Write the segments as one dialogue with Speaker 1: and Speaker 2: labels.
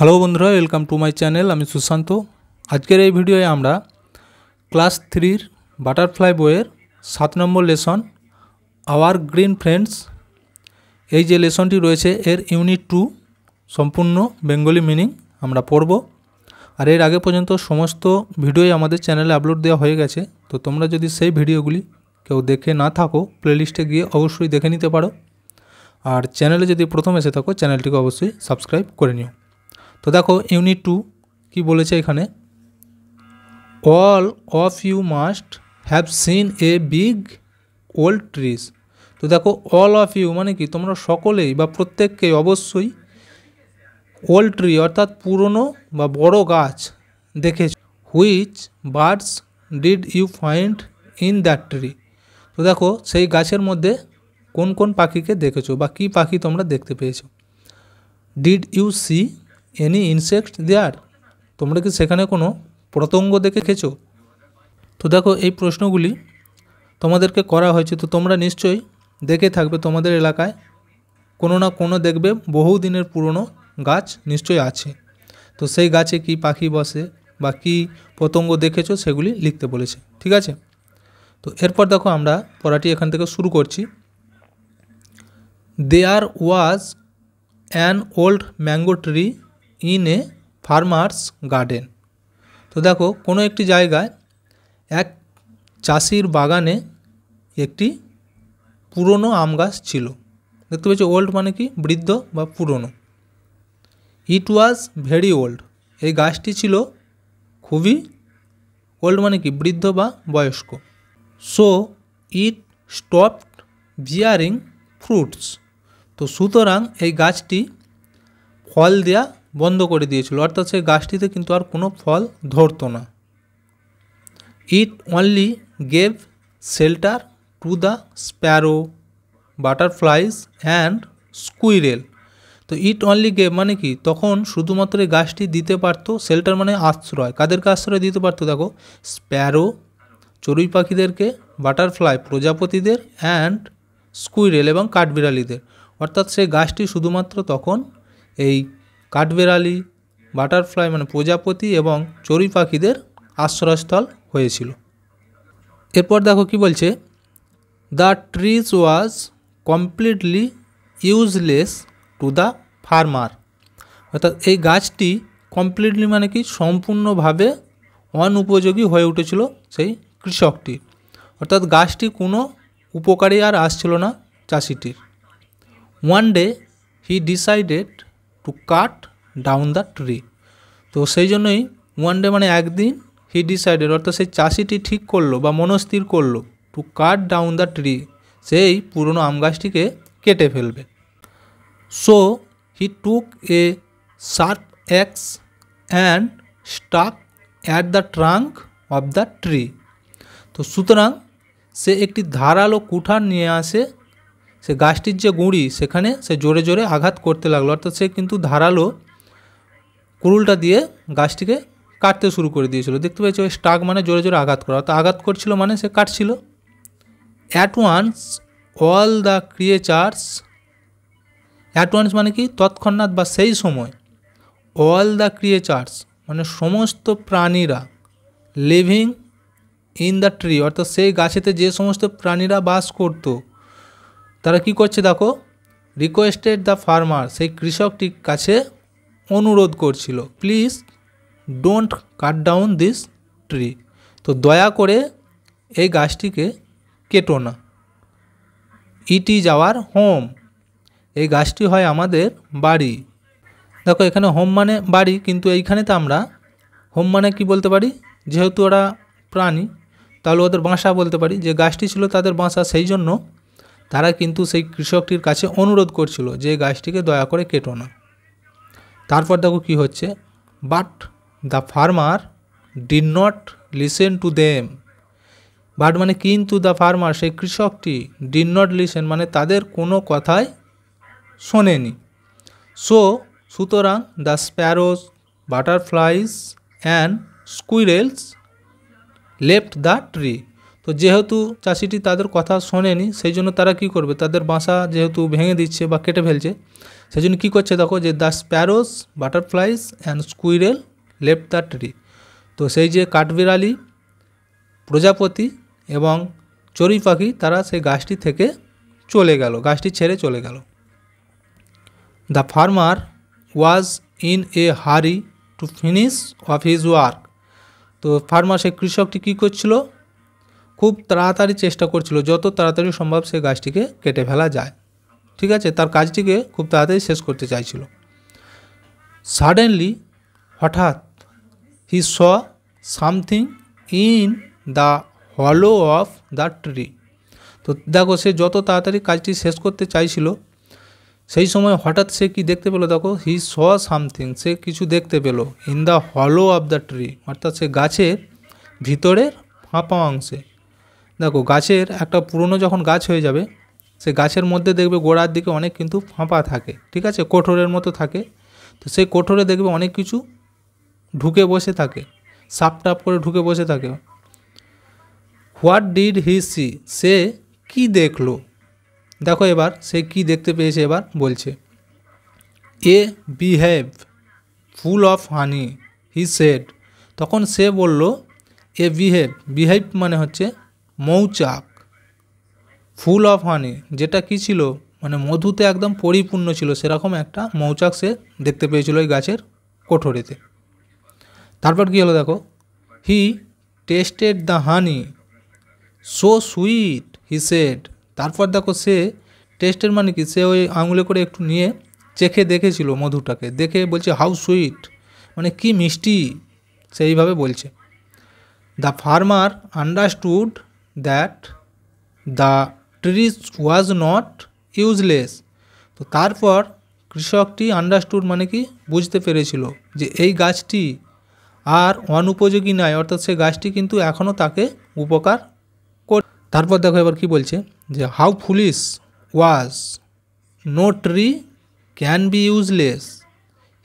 Speaker 1: hello বন্ধুরা welcome to my channel আমি সুশান্ত আজকের এই ভিডিওয়ে আমরা ক্লাস থ্রির বাটারফ্লাই বইয়ের সাত number lesson our green friends এই যে লেসনটি রয়েছে এর ইউনিট টু সম্পূর্ণ বেঙ্গলি মিনিং আমরা পড়ব আর এর আগে পর্যন্ত সমস্ত ভিডিওই আমাদের চ্যানেলে আপলোড দেওয়া হয়ে গেছে তো তোমরা যদি সেই ভিডিওগুলি কেউ দেখে না থাকো প্লেলিস্টে গিয়ে অবশ্যই দেখে নিতে পারো আর চ্যানেলে যদি প্রথম এসে থাকো চ্যানেলটিকে অবশ্যই সাবস্ক্রাইব করে নিও তো দেখো ইউনিট টু কী বলেছে এখানে all of you must have seen a big old trees তো দেখো অল অফ ইউ মানে কি তোমরা সকলেই বা প্রত্যেককেই অবশ্যই ওল্ড ট্রি অর্থাৎ পুরনো বা বড় গাছ দেখেছ which birds did you find in that tree তো দেখো সেই গাছের মধ্যে কোন কোন পাখিকে দেখেছো বা কি পাখি তোমরা দেখতে পেয়েছো did you see any insect there তোমরা কি সেখানে কোনো প্রতঙ্গ দেখে খেছো তো দেখো এই প্রশ্নগুলি তোমাদেরকে করা হয়েছে তো তোমরা নিশ্চয়ই দেখে থাকবে তোমাদের এলাকায় কোনো না কোনো দেখবে বহু দিনের পুরনো গাছ নিশ্চয়ই আছে তো সেই গাছে কি পাখি বসে বা কি পতঙ্গ দেখেছো সেগুলি লিখতে বলেছে ঠিক আছে তো এরপর দেখো আমরা পড়াটি এখান থেকে শুরু করছি there was an old mango tree in a farmer's garden তো দেখো কোনো একটি জায়গায় এক চাষির বাগানে একটি পুরনো আম গাছ ছিল দেখতে পাচ্ছি ওল্ড মানে কি বৃদ্ধ বা পুরনো ইট ওয়াজ ভেরি ওল্ড এই গাছটি ছিল খুবই ওল্ড মানে কি বৃদ্ধ বা বয়স্ক so it stopped bearing fruits তো সুতরাং এই গাছটি ফল দেয়া বন্ধ করে দিয়েছিল অর্থাৎ সেই গাছটিতে কিন্তু আর কোনো ফল ধরতো না it only gave shelter to the sparrow butterflies and squirrel তো ইট অনলি গেভ মানে কি তখন শুধুমাত্র এই গাছটি দিতে পারতো শেল্টার মানে আশ্রয় কাদেরকে আশ্রয় দিতে পারতো দেখো স্প্যারো চড়ুই পাখিদেরকে বাটারফ্লাই প্রজাপতিদের অ্যান্ড স্কুইরেল এবং কাঠবিড়ালিদের অর্থাৎ সেই গাছটি শুধুমাত্র তখন এই কাঠবেড়ালি বাটারফ্লাই মানে প্রজাপতি এবং চড়ুই পাখিদের আশ্রয়স্থল হয়েছিল এরপর দেখো কি বলছে the trees was completely useless to the farmer অর্থাৎ এই গাছটি কমপ্লিটলি মানে কি সম্পূর্ণভাবে অনুপযোগী হয়ে উঠেছিল সেই কৃষকটি অর্থাৎ গাছটি কোনো উপকারী আর আসছিল না চাষিটির one day he decided to cut down the tree তো সেই জন্যই ওয়ান ডে মানে একদিন হি ডিসাইডেড অর্থাৎ সেই চাষিটি ঠিক করলো বা মনস্থির করলো to cut down the tree সেই পুরনো আম গাছটিকে কেটে ফেলবে so he took a sharp axe and stuck at the trunk of the tree তো সুতরাং সে একটি ধারালো কুঠার নিয়ে আসে সে গাছটির যে গুঁড়ি সেখানে সে জোরে জোরে আঘাত করতে লাগলো অর্থাৎ সে কিন্তু ধারালো কুরুলটা দিয়ে গাছটিকে কাটতে শুরু করে দিয়েছিল দেখতে পেয়েছে ওই স্টাক মানে জোরে জোরে আঘাত করা অর্থাৎ আঘাত করছিল মানে সে কাটছিল at once all the creatures at once মানে কি তৎক্ষণাৎ বা সেই সময় অল দ্য ক্রিয়েচার্স মানে সমস্ত প্রাণীরা লিভিং ইন দ্য ট্রি অর্থাৎ সেই গাছেতে যে সমস্ত প্রাণীরা বাস করতো তারা কি করছে দেখো রিকোয়েস্টেড দ্য ফার্মার সেই কৃষকটির কাছে অনুরোধ করছিল please don't cut down this tree তো দয়া করে এই গাছটিকে কেটো না ইটি যাওয়ার হোম এই গাছটি হয় আমাদের বাড়ি দেখো এখানে হোম মানে বাড়ি কিন্তু এইখানে তো আমরা হোম মানে কি বলতে পারি যেহেতু ওরা প্রাণী তাহলে ওদের বাসা বলতে পারি যে গাছটি ছিল তাদের বাসা সেই জন্য তারা কিন্তু সেই কৃষকটির কাছে অনুরোধ করছিল যে গাছটিকে দয়া করে কেটো না তারপর দেখো কি হচ্ছে but the farmer did not listen to them but মানে কিন্তু দ্য ফার্মার সেই কৃষকটি ডিড নট লিসেন মানে তাদের কোনো কথাই শোনেনি সো সুতরাং the sparrows butterflies and squirrels left the tree তো যেহেতু চাষিটি তাদের কথা শোনেনি সেই জন্য তারা কি করবে তাদের বাসা যেহেতু ভেঙে দিচ্ছে বা কেটে ফেলছে সেই জন্য কী করছে দেখো যে the sparrows butterflies and squirrel left the tree তো সেই যে কাঠবিড়ালি প্রজাপতি এবং চড়ুই পাখি তারা সেই গাছটি থেকে চলে গেল গাছটি ছেড়ে চলে গেল the farmer was in a hurry to finish off his work তো ফার্মার সেই কৃষকটি কী করছিল খুব তাড়াতাড়ি চেষ্টা করছিল যত তাড়াতাড়ি সম্ভব সে গাছটিকে কেটে ফেলা যায় ঠিক আছে তার কাজটিকে খুব তাড়াতাড়ি শেষ করতে চাইছিল সাডেনলি হঠাৎ he saw something in the hollow of the tree তো দেখো সে যত তাড়াতাড়ি কাজটি শেষ করতে চাইছিল সেই সময় হঠাৎ সে কি দেখতে পেলো দেখো হি স সামথিং সে কিছু দেখতে পেলো in the hollow of the tree অর্থাৎ সে গাছের ভিতরের ফাঁপা অংশে দেখো গাছের একটা পুরনো যখন গাছ হয়ে যাবে সে গাছের মধ্যে দেখবে গোড়ার দিকে অনেক কিন্তু ফাঁপা থাকে ঠিক আছে কোঠরের মতো থাকে তো সেই কোঠরে দেখবে অনেক কিছু ঢুকে বসে থাকে সাপ টাপ করে ঢুকে বসে থাকে হোয়াট ডিড হি সি সে কি দেখলো দেখো এবার সে কি দেখতে পেয়েছে এবার বলছে a beehive full of honey he said তখন সে বলল এ বিহেভ বিহেভ মানে হচ্ছে মৌচাক ফুল অফ হানি যেটা কি ছিল মানে মধুতে একদম পরিপূর্ণ ছিল সেরকম একটা মৌচাক সে দেখতে পেয়েছিল ওই গাছের কোঠরিতে তারপর কী হলো দেখো he tasted the honey so sweet he said তারপর দেখো সে টেস্টের মানে কি সে ওই আঙুলে করে একটু নিয়ে চেখে দেখেছিল মধুটাকে দেখে বলছে হাউ সুইট মানে কি মিষ্টি সেইভাবে বলছে the farmer understood that the trees was not useless তো তারপর কৃষকটি আন্ডারস্টুড মানে কি বুঝতে পেরেছিল যে এই গাছটি আর অনুপযোগী নয় অর্থাৎ সে গাছটি কিন্তু এখনও তাকে উপকার কর তারপর দেখো এবার কি বলছে যে how foolish was no tree can be useless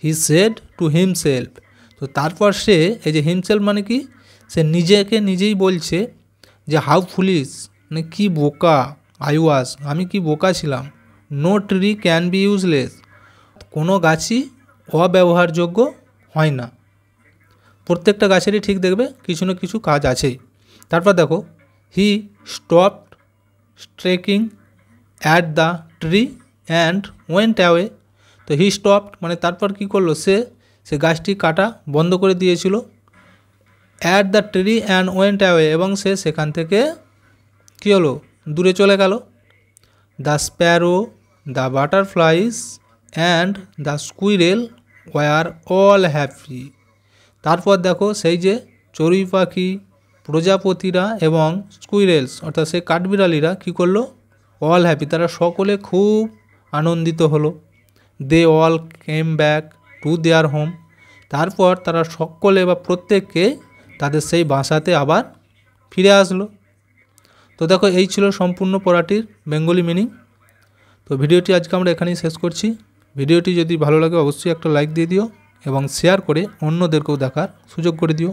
Speaker 1: he said to himself তো তারপর সে এই যে হিমসেলফ মানে কি সে নিজেকে নিজেই বলছে যে হাউ ফুলিস মানে কী বোকা আই ওয়াস আমি কি বোকা ছিলাম no tree can be useless কোনো গাছই অব্যবহারযোগ্য হয় না প্রত্যেকটা গাছেরই ঠিক দেখবে কিছু না কিছু কাজ আছেই তারপর দেখো he stopped striking at the tree and went away তো হি স্টপড মানে তারপর কি করলো সে সে গাছটি কাটা বন্ধ করে দিয়েছিল at the tree and went away এবং সে সেখান থেকে কী হলো দূরে চলে গেল the sparrow the butterflies and the squirrel were all happy তারপর দেখো সেই যে চড়ুই পাখি প্রজাপতিরা এবং স্কুইরেলস অর্থাৎ সেই কাঠবিড়ালিরা কী করলো অল হ্যাপি তারা সকলে খুব আনন্দিত হলো they all came back to their home তারপর তারা সকলে বা প্রত্যেককে তাদের সেই বাসাতে আবার ফিরে আসলো তো দেখো এই ছিল সম্পূর্ণ পড়াটির বেঙ্গলি মিনিং তো ভিডিওটি আজকে আমরা এখানেই শেষ করছি ভিডিওটি যদি ভালো লাগে অবশ্যই একটা লাইক দিয়ে দিও এবং শেয়ার করে অন্যদেরকেও দেখার সুযোগ করে দিও